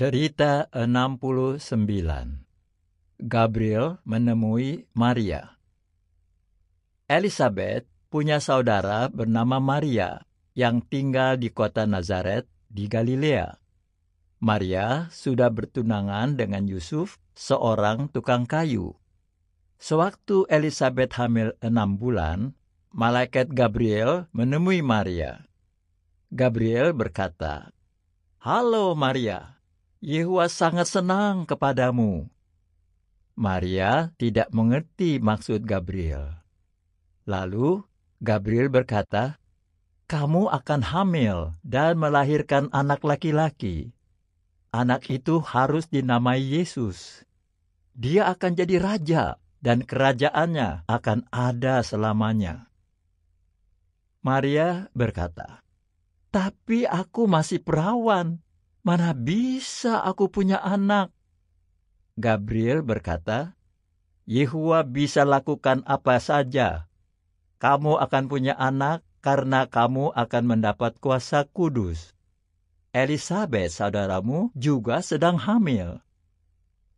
Cerita 69 Gabriel menemui Maria Elizabeth punya saudara bernama Maria yang tinggal di kota Nazaret di Galilea. Maria sudah bertunangan dengan Yusuf, seorang tukang kayu. Sewaktu Elizabeth hamil enam bulan, malaikat Gabriel menemui Maria. Gabriel berkata, Halo Maria, Yehuwa sangat senang kepadamu. Maria tidak mengerti maksud Gabriel. Lalu Gabriel berkata, "Kamu akan hamil dan melahirkan anak laki-laki. Anak itu harus dinamai Yesus. Dia akan jadi raja, dan kerajaannya akan ada selamanya." Maria berkata, "Tapi aku masih perawan." Mana bisa aku punya anak? Gabriel berkata, Yehua bisa lakukan apa saja. Kamu akan punya anak karena kamu akan mendapat kuasa kudus. Elizabeth, saudaramu, juga sedang hamil.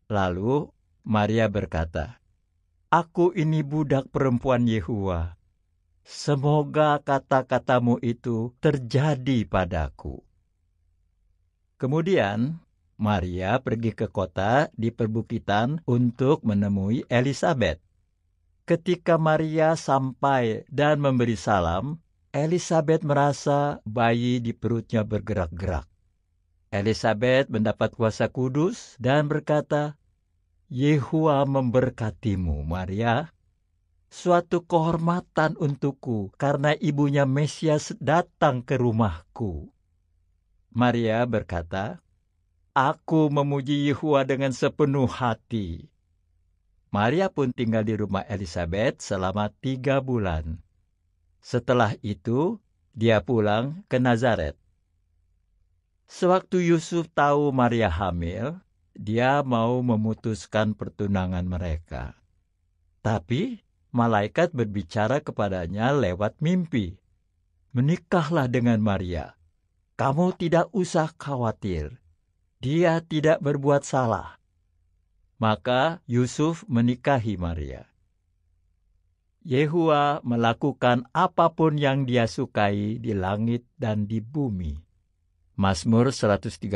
Lalu Maria berkata, Aku ini budak perempuan Yehua. Semoga kata-katamu itu terjadi padaku. Kemudian Maria pergi ke kota di perbukitan untuk menemui Elizabeth. Ketika Maria sampai dan memberi salam, Elizabeth merasa bayi di perutnya bergerak-gerak. Elizabeth mendapat kuasa kudus dan berkata, Yehua memberkatimu, Maria. Suatu kehormatan untukku karena ibunya Mesias datang ke rumahku. Maria berkata, Aku memuji Yehua dengan sepenuh hati. Maria pun tinggal di rumah Elizabeth selama tiga bulan. Setelah itu, dia pulang ke Nazaret. Sewaktu Yusuf tahu Maria hamil, dia mau memutuskan pertunangan mereka. Tapi malaikat berbicara kepadanya lewat mimpi. Menikahlah dengan Maria, kamu tidak usah khawatir, dia tidak berbuat salah. Maka Yusuf menikahi Maria. Yehua melakukan apapun yang dia sukai di langit dan di bumi. Mazmur 135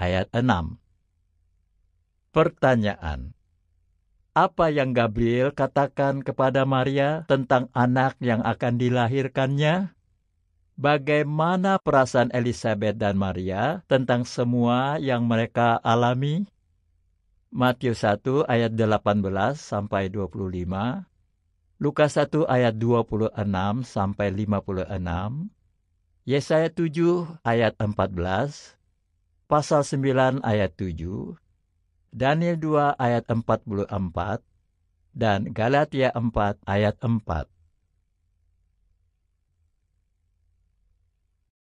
ayat 6 Pertanyaan Apa yang Gabriel katakan kepada Maria tentang anak yang akan dilahirkannya? Bagaimana perasaan Elizabeth dan Maria tentang semua yang mereka alami? Matius 1 ayat 18 sampai 25, Lukas 1 ayat 26 sampai 56, Yesaya 7 ayat 14, pasal 9 ayat 7, Daniel 2 ayat 44, dan Galatia 4 ayat 4.